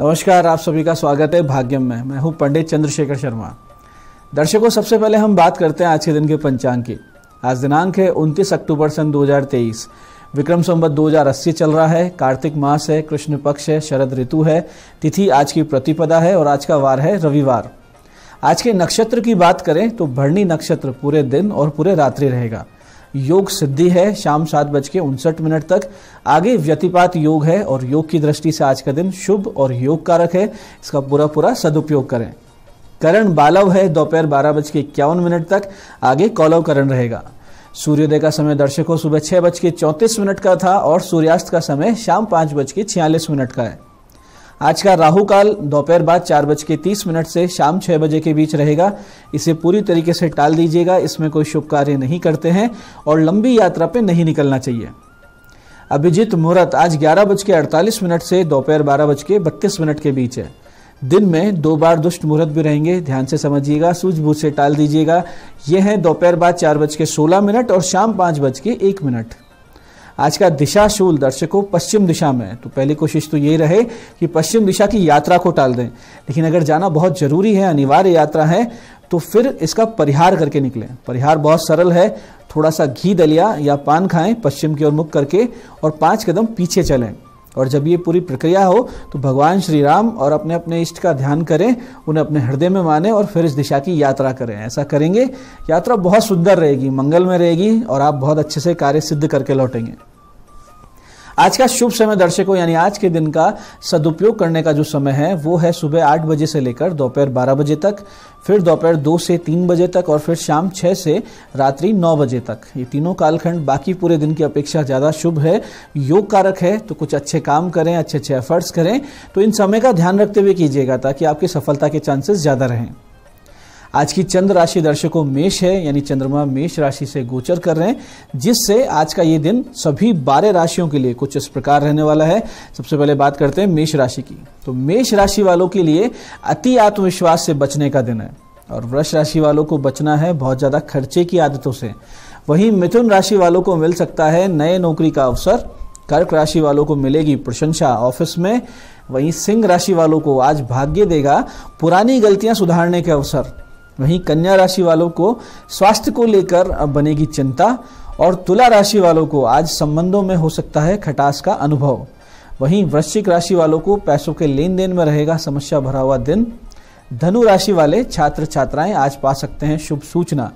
नमस्कार आप सभी का स्वागत है भाग्यम में मैं हूं पंडित चंद्रशेखर शर्मा दर्शकों सबसे पहले हम बात करते हैं आज के दिन के पंचांग की आज दिनांक है उनतीस अक्टूबर सन 2023 विक्रम संवत 2080 चल रहा है कार्तिक मास है कृष्ण पक्ष है शरद ऋतु है तिथि आज की प्रतिपदा है और आज का वार है रविवार आज के नक्षत्र की बात करें तो भरणी नक्षत्र पूरे दिन और पूरे रात्रि रहेगा योग सिद्धि है शाम सात बज के उनसठ मिनट तक आगे व्यतिपात योग है और योग की दृष्टि से आज का दिन शुभ और योग कारक है इसका पूरा पूरा सदुपयोग करें करण बालव है दोपहर बारह बज के इक्यावन मिनट तक आगे कौलव करण रहेगा सूर्योदय का समय दर्शकों सुबह छह बज के चौंतीस मिनट का था और सूर्यास्त का समय शाम पांच बज के छियालीस मिनट का है आज का राहु काल दोपहर बाद चार बज के तीस मिनट से शाम छः बजे के बीच रहेगा इसे पूरी तरीके से टाल दीजिएगा इसमें कोई शुभ कार्य नहीं करते हैं और लंबी यात्रा पर नहीं निकलना चाहिए अभिजीत मुहूर्त आज ग्यारह बज के अड़तालीस मिनट से दोपहर बारह बज के बत्तीस मिनट के बीच है दिन में दो बार दुष्ट मुहूर्त भी रहेंगे ध्यान से समझिएगा सूझबूझ से टाल दीजिएगा यह है दोपहर बाद चार बज के सोलह मिनट और शाम पाँच बज के एक मिनट आज का दिशाशूल दर्शकों पश्चिम दिशा में तो पहली कोशिश तो ये रहे कि पश्चिम दिशा की यात्रा को टाल दें लेकिन अगर जाना बहुत ज़रूरी है अनिवार्य यात्रा है तो फिर इसका परिहार करके निकलें परिहार बहुत सरल है थोड़ा सा घी दलिया या पान खाएं पश्चिम की ओर मुख करके और पाँच कदम पीछे चलें और जब ये पूरी प्रक्रिया हो तो भगवान श्री राम और अपने अपने इष्ट का ध्यान करें उन्हें अपने हृदय में माने और फिर इस दिशा की यात्रा करें ऐसा करेंगे यात्रा बहुत सुंदर रहेगी मंगल में रहेगी और आप बहुत अच्छे से कार्य सिद्ध करके लौटेंगे आज का शुभ समय दर्शकों यानी आज के दिन का सदुपयोग करने का जो समय है वो है सुबह आठ बजे से लेकर दोपहर बारह बजे तक फिर दोपहर दो से तीन बजे तक और फिर शाम छः से रात्रि नौ बजे तक ये तीनों कालखंड बाकी पूरे दिन की अपेक्षा ज़्यादा शुभ है योग कारक है तो कुछ अच्छे काम करें अच्छे अच्छे एफर्ट्स करें तो इन समय का ध्यान रखते हुए कीजिएगा ताकि आपकी सफलता के चांसेस ज़्यादा रहें आज की चंद्र राशि दर्शकों मेष है यानी चंद्रमा मेष राशि से गोचर कर रहे हैं जिससे आज का ये दिन सभी बारह राशियों के लिए कुछ इस प्रकार रहने वाला है सबसे पहले बात करते हैं मेष राशि की तो मेष राशि वालों के लिए अति आत्मविश्वास से बचने का दिन है और वृक्ष राशि वालों को बचना है बहुत ज़्यादा खर्चे की आदतों से वहीं मिथुन राशि वालों को मिल सकता है नए नौकरी का अवसर कर्क राशि वालों को मिलेगी प्रशंसा ऑफिस में वहीं सिंह राशि वालों को आज भाग्य देगा पुरानी गलतियां सुधारने के अवसर वहीं कन्या राशि वालों को स्वास्थ्य को लेकर बनेगी चिंता और तुला राशि वालों को आज संबंधों में हो सकता है खटास का अनुभव वहीं वृश्चिक राशि वालों को पैसों के लेन देन में रहेगा समस्या भरा हुआ दिन धनु राशि वाले छात्र छात्राएं आज पा सकते हैं शुभ सूचना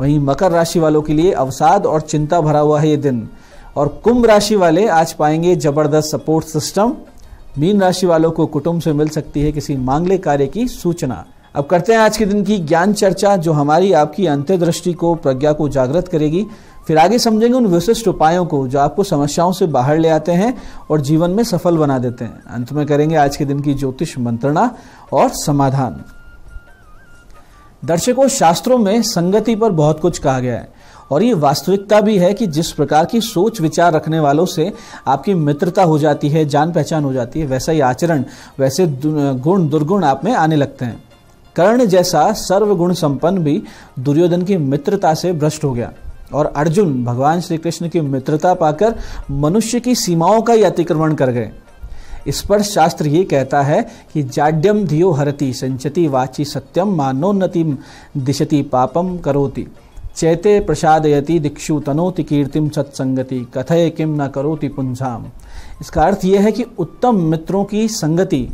वहीं मकर राशि वालों के लिए अवसाद और चिंता भरा हुआ है ये दिन और कुंभ राशि वाले आज पाएंगे जबरदस्त सपोर्ट सिस्टम मीन राशि वालों को कुटुंब से मिल सकती है किसी मांगले कार्य की सूचना अब करते हैं आज के दिन की ज्ञान चर्चा जो हमारी आपकी अंत्यदृष्टि को प्रज्ञा को जागृत करेगी फिर आगे समझेंगे उन विशिष्ट उपायों को जो आपको समस्याओं से बाहर ले आते हैं और जीवन में सफल बना देते हैं अंत में करेंगे आज के दिन की ज्योतिष मंत्रणा और समाधान दर्शकों शास्त्रों में संगति पर बहुत कुछ कहा गया है और ये वास्तविकता भी है कि जिस प्रकार की सोच विचार रखने वालों से आपकी मित्रता हो जाती है जान पहचान हो जाती है वैसा ही आचरण वैसे गुण दुर्गुण आप में आने लगते हैं कर्ण जैसा सर्वगुण संपन्न भी दुर्योधन की मित्रता से भ्रष्ट हो गया और अर्जुन भगवान श्री कृष्ण की मित्रता पाकर मनुष्य की सीमाओं का ही अतिक्रमण कर गए इस पर शास्त्र ये कहता है कि जाड्यम धियो हरति संचति वाचि सत्यम मानोन्नति दिशति पापम करोति चैते प्रसादयति दीक्षु तनोति कीर्तिम सत्संगति कथय किम न करोति पुंजाम इसका अर्थ यह है कि उत्तम मित्रों की संगति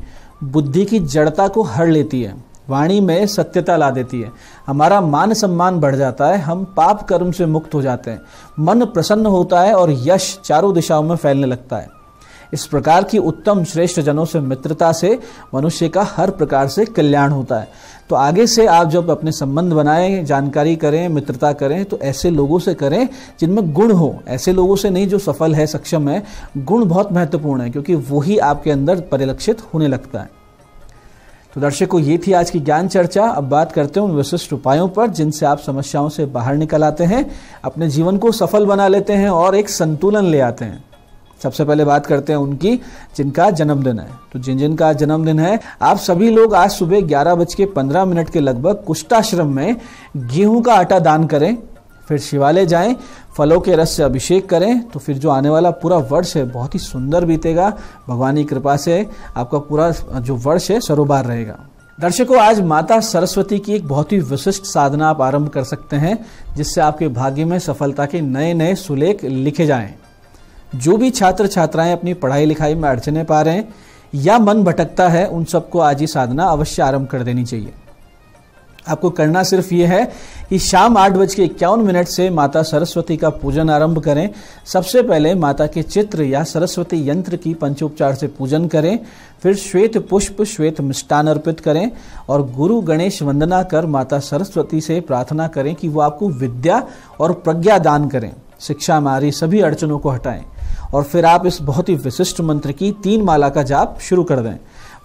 बुद्धि की जड़ता को हर लेती है वाणी में सत्यता ला देती है हमारा मान सम्मान बढ़ जाता है हम पाप कर्म से मुक्त हो जाते हैं मन प्रसन्न होता है और यश चारों दिशाओं में फैलने लगता है इस प्रकार की उत्तम श्रेष्ठ जनों से मित्रता से मनुष्य का हर प्रकार से कल्याण होता है तो आगे से आप जब अपने संबंध बनाएं जानकारी करें मित्रता करें तो ऐसे लोगों से करें जिनमें गुण हो ऐसे लोगों से नहीं जो सफल है सक्षम है गुण बहुत महत्वपूर्ण है क्योंकि वही आपके अंदर परिलक्षित होने लगता है तो दर्शकों ये थी आज की ज्ञान चर्चा अब बात करते हैं उन विशिष्ट उपायों पर जिनसे आप समस्याओं से बाहर निकल आते हैं अपने जीवन को सफल बना लेते हैं और एक संतुलन ले आते हैं सबसे पहले बात करते हैं उनकी जिनका जन्मदिन है तो जिन जिन का जन्मदिन है आप सभी लोग आज सुबह ग्यारह बज के पंद्रह मिनट के लगभग कुष्टाश्रम में गेहूं का आटा दान करें फिर शिवालय जाएं फलों के रस से अभिषेक करें तो फिर जो आने वाला पूरा वर्ष है बहुत ही सुंदर बीतेगा भगवान की कृपा से आपका पूरा जो वर्ष है सरोबार रहेगा दर्शकों आज माता सरस्वती की एक बहुत ही विशिष्ट साधना आप आरंभ कर सकते हैं जिससे आपके भाग्य में सफलता के नए नए सुलेख लिखे जाएं जो भी छात्र छात्राएं अपनी पढ़ाई लिखाई में अड़चने पा रहे हैं या मन भटकता है उन सबको आज ये साधना अवश्य आरंभ कर देनी चाहिए आपको करना सिर्फ ये है कि शाम आठ बज के इक्यावन मिनट से माता सरस्वती का पूजन आरंभ करें सबसे पहले माता के चित्र या सरस्वती यंत्र की पंचोपचार से पूजन करें फिर श्वेत पुष्प श्वेत मिष्टान अर्पित करें और गुरु गणेश वंदना कर माता सरस्वती से प्रार्थना करें कि वो आपको विद्या और प्रज्ञा दान करें शिक्षा मारी सभी अड़चनों को हटाएं और फिर आप इस बहुत ही विशिष्ट मंत्र की तीन माला का जाप शुरू कर दें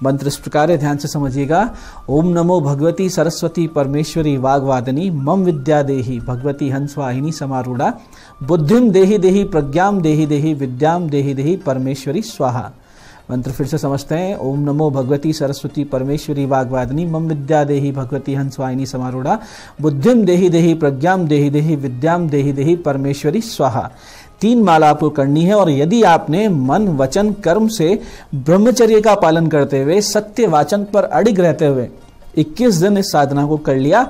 मंत्र इस प्रकार ध्यान से समझिएगा ओम नमो भगवती सरस्वती परमेश्वरी वाग्वादिनी मम विद्या देही भगवती हंसवाहिनी समारूढ़ा बुद्धिम देही देही प्रज्ञाम देही देही विद्याम देही देही परमेश्वरी स्वाहा मंत्र फिर से समझते हैं ओम नमो भगवती सरस्वती परमेश्वरी वाग्वादिनी मम विद्या देही भगवती हंसवाहिनी समारूढ़ा बुद्धिम देही देही प्रज्ञाम देही देही विद्याम देही देही परमेश्वरी स्वाहा तीन माला आपको करनी है और यदि आपने मन वचन कर्म से ब्रह्मचर्य का पालन करते हुए सत्य वाचन पर अड़िग रहते हुए 21 दिन इस साधना को कर लिया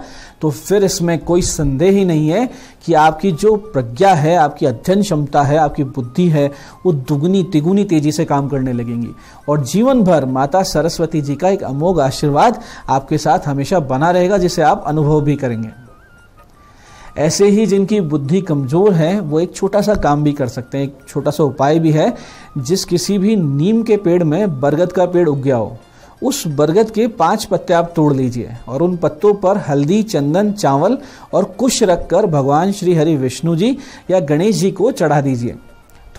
तो फिर इसमें कोई संदेह ही नहीं है कि आपकी जो प्रज्ञा है आपकी अध्ययन क्षमता है आपकी बुद्धि है वो दुगुनी तिगुनी तेजी से काम करने लगेंगी और जीवन भर माता सरस्वती जी का एक अमोघ आशीर्वाद आपके साथ हमेशा बना रहेगा जिसे आप अनुभव भी करेंगे ऐसे ही जिनकी बुद्धि कमज़ोर है वो एक छोटा सा काम भी कर सकते हैं एक छोटा सा उपाय भी है जिस किसी भी नीम के पेड़ में बरगद का पेड़ उग गया हो उस बरगद के पांच पत्ते आप तोड़ लीजिए और उन पत्तों पर हल्दी चंदन चावल और कुश रखकर भगवान श्री हरि विष्णु जी या गणेश जी को चढ़ा दीजिए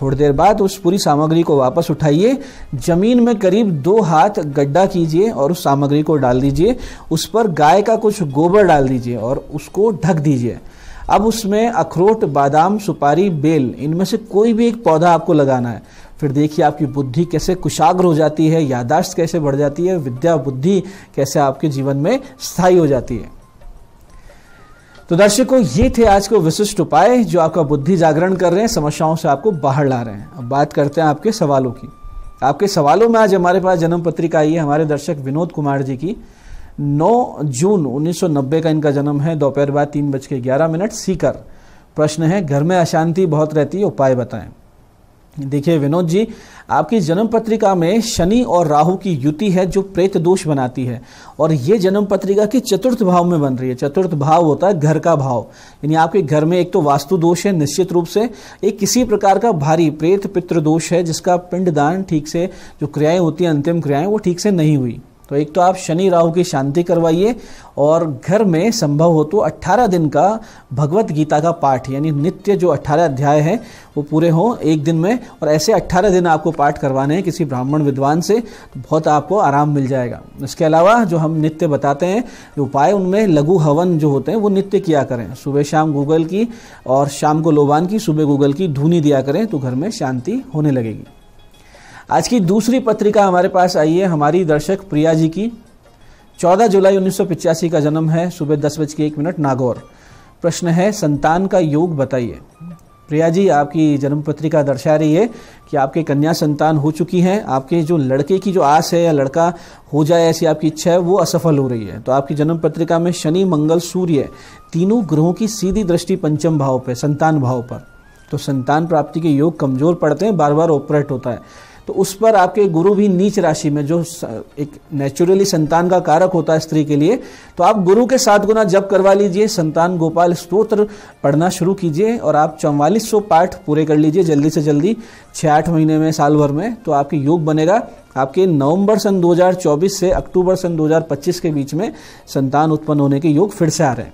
थोड़ी देर बाद उस पूरी सामग्री को वापस उठाइए जमीन में करीब दो हाथ गड्ढा कीजिए और उस सामग्री को डाल दीजिए उस पर गाय का कुछ गोबर डाल दीजिए और उसको ढक दीजिए अब उसमें अखरोट बादाम सुपारी बेल इनमें से कोई भी एक पौधा आपको लगाना है फिर देखिए आपकी बुद्धि कैसे कुशाग्र हो जाती है यादाश्त कैसे बढ़ जाती है विद्या बुद्धि कैसे आपके जीवन में स्थायी हो जाती है तो दर्शकों ये थे आज के विशिष्ट उपाय जो आपका बुद्धि जागरण कर रहे हैं समस्याओं से आपको बाहर ला रहे हैं अब बात करते हैं आपके सवालों की आपके सवालों में आज हमारे पास जन्म पत्रिका आई है हमारे दर्शक विनोद कुमार जी की 9 जून 1990 का इनका जन्म है दोपहर बाद तीन बज के ग्यारह मिनट सीकर प्रश्न है घर में अशांति बहुत रहती है उपाय बताएं देखिए विनोद जी आपकी जन्म पत्रिका में शनि और राहु की युति है जो प्रेत दोष बनाती है और ये जन्म पत्रिका की चतुर्थ भाव में बन रही है चतुर्थ भाव होता है घर का भाव यानी आपके घर में एक तो वास्तु दोष है निश्चित रूप से एक किसी प्रकार का भारी प्रेत पितृ दोष है जिसका पिंडदान ठीक से जो क्रियाएं होती हैं अंतिम क्रियाएं वो ठीक से नहीं हुई तो एक तो आप शनि राहु की शांति करवाइए और घर में संभव हो तो 18 दिन का भगवत गीता का पाठ यानी नित्य जो 18 अध्याय हैं वो पूरे हों एक दिन में और ऐसे 18 दिन आपको पाठ करवाने हैं किसी ब्राह्मण विद्वान से तो बहुत आपको आराम मिल जाएगा इसके अलावा जो हम नित्य बताते हैं उपाय उनमें लघु हवन जो होते हैं वो नित्य किया करें सुबह शाम गूगल की और शाम को लोबान की सुबह गूगल की धूनी दिया करें तो घर में शांति होने लगेगी आज की दूसरी पत्रिका हमारे पास आई है हमारी दर्शक प्रिया जी की 14 जुलाई उन्नीस का जन्म है सुबह दस बज के एक मिनट नागौर प्रश्न है संतान का योग बताइए प्रिया जी आपकी जन्म पत्रिका दर्शा रही है कि आपके कन्या संतान हो चुकी हैं आपके जो लड़के की जो आस है या लड़का हो जाए ऐसी आपकी इच्छा है वो असफल हो रही है तो आपकी जन्म पत्रिका में शनि मंगल सूर्य तीनों ग्रहों की सीधी दृष्टि पंचम भाव पर संतान भाव पर तो संतान प्राप्ति के योग कमजोर पड़ते हैं बार बार ऑपरेट होता है तो उस पर आपके गुरु भी नीच राशि में जो एक नेचुरली संतान का कारक होता है स्त्री के लिए तो आप गुरु के साथ गुना जब करवा लीजिए संतान गोपाल स्त्रोत्र पढ़ना शुरू कीजिए और आप चौवालीस सौ पाठ पूरे कर लीजिए जल्दी से जल्दी छः आठ महीने में साल भर में तो आपके योग बनेगा आपके नवंबर सन 2024 से अक्टूबर सन 2025 के बीच में संतान उत्पन्न होने के योग फिर से आ रहे हैं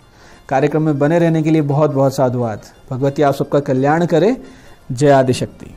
कार्यक्रम में बने रहने के लिए बहुत बहुत साधुवाद भगवती आप सबका कल्याण करें जय आदिशक्ति